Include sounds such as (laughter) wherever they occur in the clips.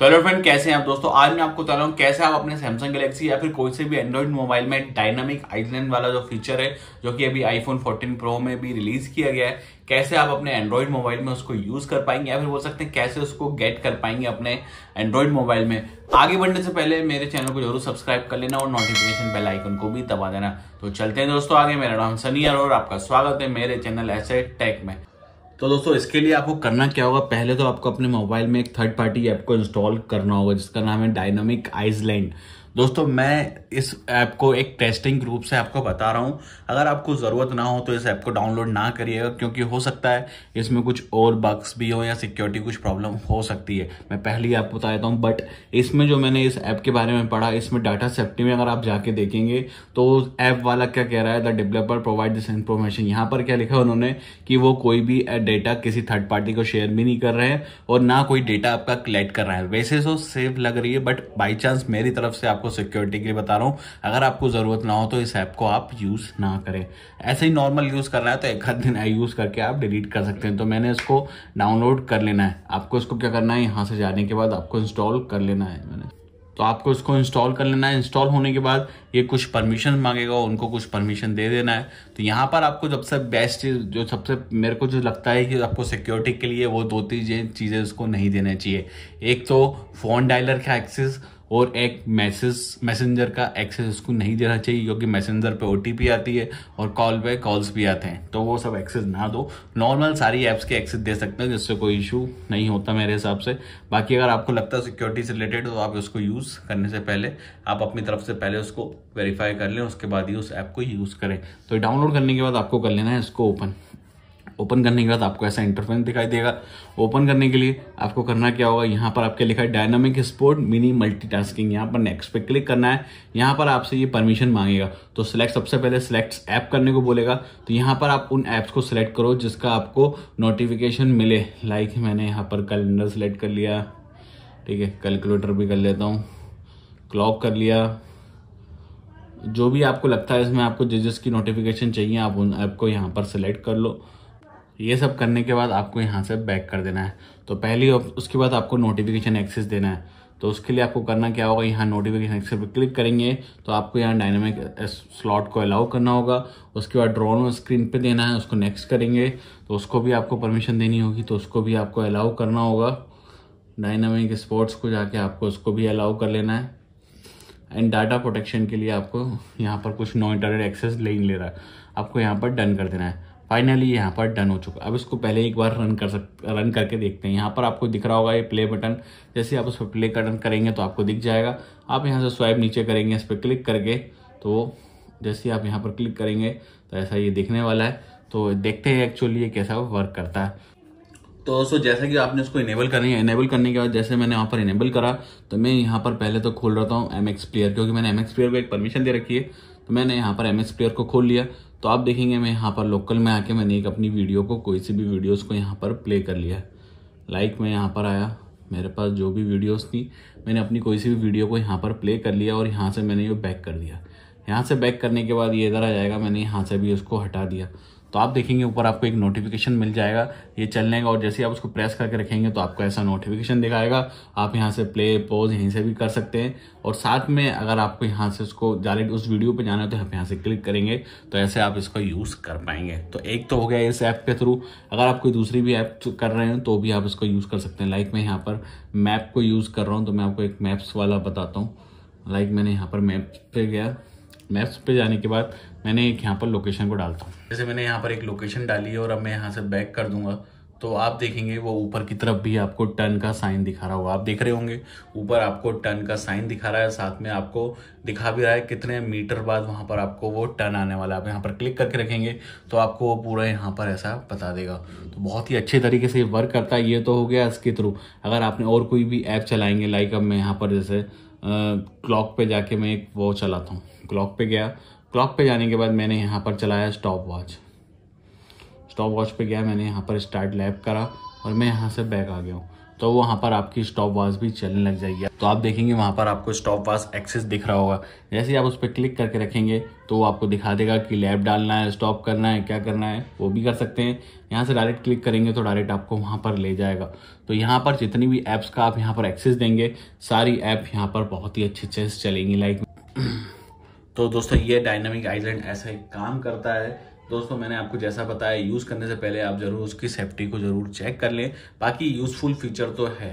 तो hello friend कैसे हैं आप दोस्तों आज मैं आपको बता रहा हूँ कैसे आप अपने सैमसंग गैलेक्सी या फिर कोई से भी एंड्रॉइड मोबाइल में डायनामिक आइलैंड वाला जो फीचर है जो कि अभी आईफोन 14 प्रो में भी रिलीज किया गया है कैसे आप अपने एंड्रॉइड मोबाइल में उसको यूज कर पाएंगे या फिर बोल सकते हैं कैसे उसको गेट कर पाएंगे अपने एंड्रॉइड मोबाइल में आगे बढ़ने से पहले मेरे चैनल को जरूर सब्सक्राइब कर लेना और नोटिफिकेशन बेल आइकन को भी दबा देना तो चलते हैं दोस्तों आगे मेरा नाम सनी और आपका स्वागत है मेरे चैनल ऐसे टेक में तो दोस्तों इसके लिए आपको करना क्या होगा पहले तो आपको अपने मोबाइल में एक थर्ड पार्टी ऐप को इंस्टॉल करना होगा जिसका नाम है डायनामिक आइसलैंड दोस्तों मैं इस ऐप को एक टेस्टिंग ग्रुप से आपको बता रहा हूं अगर आपको ज़रूरत ना हो तो इस ऐप को डाउनलोड ना करिएगा क्योंकि हो सकता है इसमें कुछ और बग्स भी हो या सिक्योरिटी कुछ प्रॉब्लम हो सकती है मैं पहले ही आपको बता देता हूं बट इसमें जो मैंने इस ऐप के बारे में पढ़ा इसमें डाटा सेफ्टी में अगर आप जाके देखेंगे तो ऐप वाला क्या कह रहा है the developer provide this information यहाँ पर क्या लिखा उन्होंने कि वो कोई भी डेटा किसी थर्ड पार्टी को शेयर भी नहीं कर रहे हैं और ना कोई डेटा आपका कलेक्ट कर रहा है वैसे तो सेफ लग रही है बट बाई चांस मेरी तरफ से आप आपको सिक्योरिटी के लिए बता रहा हूँ अगर आपको ज़रूरत ना हो तो इस ऐप को आप यूज़ ना करें ऐसे ही नॉर्मल यूज़ करना है तो एक आध दिन यूज़ करके आप डिलीट कर सकते हैं तो मैंने इसको डाउनलोड कर लेना है आपको इसको क्या करना है यहाँ से जाने के बाद आपको इंस्टॉल कर लेना है मैंने तो आपको इसको इंस्टॉल कर लेना है इंस्टॉल होने के बाद ये कुछ परमिशन मांगेगा उनको कुछ परमिशन दे देना है तो यहाँ पर आपको सबसे बेस्ट जो सबसे मेरे को जो लगता है कि आपको सिक्योरिटी के लिए वो दो तीन चीज़ें उसको नहीं देना चाहिए एक तो फ़ोन डायलर का एक्सेस और एक मैसेज मैसेंजर का एक्सेस उसको नहीं देना चाहिए क्योंकि मैसेंजर पे ओ आती है और कॉल पे कॉल्स भी आते हैं तो वो सब एक्सेस ना दो नॉर्मल सारी ऐप्स के एक्सेस दे सकते हैं जिससे कोई इशू नहीं होता मेरे हिसाब से बाकी अगर आपको लगता है सिक्योरिटी से रिलेटेड तो आप उसको यूज़ करने से पहले आप अपनी तरफ से पहले उसको वेरीफाई कर लें उसके बाद ही उस ऐप को यूज़ करें तो डाउनलोड करने के बाद आपको कर लेना है इसको ओपन ओपन करने के बाद आपको ऐसा इंटरफेस दिखाई देगा ओपन करने के लिए आपको करना क्या होगा यहाँ पर आपके लिखा है डायनामिक स्पोर्ट मिनी मल्टीटास्किंग यहाँ पर नेक्स्ट पे क्लिक करना है यहाँ पर आपसे ये परमिशन मांगेगा तो सिलेक्ट सबसे पहले सिलेक्ट ऐप करने को बोलेगा तो यहाँ पर आप उन ऐप्स को सिलेक्ट करो जिसका आपको नोटिफिकेशन मिले लाइक मैंने यहाँ पर कैलेंडर सेलेक्ट कर लिया ठीक है कैलकुलेटर भी कर लेता हूँ क्लॉक कर लिया जो भी आपको लगता है इसमें आपको जिस जिसकी नोटिफिकेशन चाहिए आप उन ऐप को यहाँ पर सिलेक्ट कर लो ये सब करने के बाद आपको यहाँ से बैक कर देना है तो पहली उसके बाद आपको नोटिफिकेशन एक्सेस देना है तो उसके लिए आपको करना क्या होगा यहाँ नोटिफिकेशन एक्सेस पर क्लिक करेंगे तो आपको यहाँ डायनामिक स्लॉट को अलाउ करना होगा उसके बाद ड्रोन स्क्रीन पे देना है उसको नेक्स्ट करेंगे तो उसको भी आपको परमिशन देनी होगी तो उसको भी आपको अलाउ करना होगा डायनामिक स्पोर्ट्स को जाके आपको उसको भी अलाउ कर लेना है एंड डाटा प्रोटेक्शन के लिए आपको यहाँ पर कुछ नो इंटरनेट एक्सेस नहीं ले रहा है आपको यहाँ पर डन कर देना है फाइनली यहाँ पर डन हो चुका अब इसको पहले एक बार रन कर सक रन करके देखते हैं यहाँ पर आपको दिख रहा होगा ये प्ले बटन जैसे आप उस पर प्ले बटन करेंगे तो आपको दिख जाएगा आप यहाँ से स्वाइप नीचे करेंगे इस पर क्लिक करके तो जैसे आप यहाँ पर क्लिक करेंगे तो ऐसा ये दिखने वाला है तो देखते हैं एक्चुअली ये कैसा वर्क करता है तो सो जैसे कि आपने उसको इनेबल करनी है इनेबल करने के बाद जैसे मैंने यहाँ पर इनेबल करा तो मैं यहाँ पर पहले तो खोल रहा हूँ एम एक्स प्लेयर क्योंकि मैंने एम एक्स प्लेयर को एक परमिशन दे रखी है तो मैंने यहाँ पर एम एक्स प्लेयर को खोल लिया तो आप देखेंगे मैं यहाँ पर लोकल में आके मैंने एक अपनी वीडियो को कोई सी भी वीडियोस को यहाँ पर प्ले कर लिया लाइक like मैं यहाँ पर आया मेरे पास जो भी वीडियोस थी मैंने अपनी कोई सी भी वीडियो को यहाँ पर प्ले कर लिया और यहाँ से मैंने ये बैक कर दिया यहाँ से बैक करने के बाद ये इधर आ जाएगा मैंने यहाँ से भी उसको हटा दिया तो आप देखेंगे ऊपर आपको एक नोटिफिकेशन मिल जाएगा ये चलने का और जैसे आप उसको प्रेस करके रखेंगे तो आपको ऐसा नोटिफिकेशन दिखाएगा आप यहाँ से प्ले पॉज यहीं से भी कर सकते हैं और साथ में अगर आपको यहाँ से उसको डायरेक्ट उस वीडियो पर जाना है तो आप यहाँ से क्लिक करेंगे तो ऐसे आप इसका यूज़ कर पाएंगे तो एक तो हो गया इस ऐप के थ्रू अगर आप कोई दूसरी भी ऐप कर रहे हो तो भी आप इसको यूज़ कर सकते हैं लाइक मैं यहाँ पर मैप को यूज़ कर रहा हूँ तो मैं आपको एक मैप्स वाला बताता हूँ लाइक मैंने यहाँ पर मैप पे गया मैप्स पे जाने के बाद मैंने एक यहाँ पर लोकेशन को डालता हूँ जैसे मैंने यहाँ पर एक लोकेशन डाली है और अब मैं यहाँ से बैक कर दूंगा तो आप देखेंगे वो ऊपर की तरफ भी आपको टर्न का साइन दिखा रहा होगा आप देख रहे होंगे ऊपर आपको टर्न का साइन दिखा रहा है साथ में आपको दिखा भी रहा है कितने मीटर बाद वहाँ पर आपको वो टर्न आने वाला है आप यहाँ पर क्लिक करके रखेंगे तो आपको वो पूरा यहाँ पर ऐसा बता देगा तो बहुत ही अच्छे तरीके से वर्क करता है ये तो हो गया इसके थ्रू अगर आपने और कोई भी ऐप चलाएंगे लाइक अब मैं यहाँ पर जैसे क्लॉक पे जाके मैं एक वो चलाता हूँ क्लॉक पे गया क्लॉक पे जाने के बाद मैंने यहाँ पर चलाया स्टॉप वॉच स्टॉप वॉच पर गया मैंने यहाँ पर स्टार्ट लैब करा और मैं यहाँ से बैक आ गया हूँ तो वहाँ पर आपकी स्टॉप वास भी चलने लग जाएगी तो आप देखेंगे वहाँ पर आपको स्टॉप वास एक्सेस दिख रहा होगा जैसे ही आप उस पर क्लिक करके रखेंगे तो वो आपको दिखा देगा कि लैब डालना है स्टॉप करना है क्या करना है वो भी कर सकते हैं यहाँ से डायरेक्ट क्लिक करेंगे तो डायरेक्ट आपको वहाँ पर ले जाएगा तो यहाँ पर जितनी भी ऐप्स का आप यहाँ पर एक्सेस देंगे सारी ऐप यहाँ पर बहुत ही अच्छे अच्छे से चलेंगी लाइक (clears throat) तो दोस्तों ये डायनामिक आइलैंड ऐसा ही काम करता है दोस्तों मैंने आपको जैसा बताया यूज़ करने से पहले आप ज़रूर उसकी सेफ्टी को ज़रूर चेक कर लें बाकी यूज़फुल फीचर तो है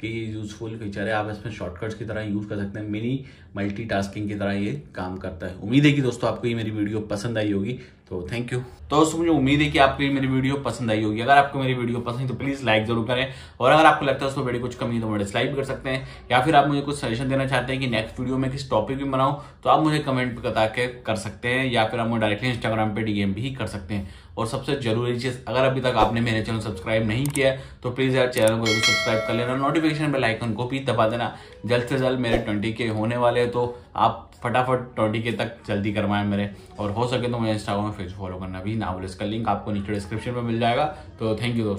कि यूज़फुल फीचर है आप इसमें शॉर्टकट्स की तरह यूज़ कर सकते हैं मिनी मल्टीटास्किंग की तरह ये काम करता है उम्मीद है कि दोस्तों आपको ये मेरी वीडियो पसंद आई होगी तो थैंक यू तो दोस्तों मुझे उम्मीद है कि आपको मेरी वीडियो पसंद आई होगी अगर आपको मेरी वीडियो पसंद है तो प्लीज़ लाइक जरूर करें और अगर आपको लगता है उसमें वीडियो कुछ कमी है तो मुझे डिसलाइक भी कर सकते हैं या फिर आप मुझे कुछ सजेशन देना चाहते हैं कि नेक्स्ट वीडियो में किस टॉपिक भी बनाऊँ तो आप मुझे कमेंट बता के कर सकते हैं या फिर आप मुझे डायरेक्टली इंस्टाग्राम पर डीएम भी कर सकते हैं और सबसे जरूरी चीज़ अगर अभी तक आपने मेरे चैनल सब्सक्राइब नहीं किया तो प्लीज़ यार चैनल को सब्सक्राइब कर लेना नोटिफिकेशन बेल आइकन को भी दबा देना जल्द से जल्द मेरे ट्वेंटी के होने वाले तो आप फटाफट ट्वेंटी के तक जल्दी करवाएं मेरे और हो सके तो मुझे इंस्टाग्राम में फेसबुक फॉलो करना भी ना बोले इसका लिंक आपको नीचे डिस्क्रिप्शन में मिल जाएगा तो थैंक यू दोस्तों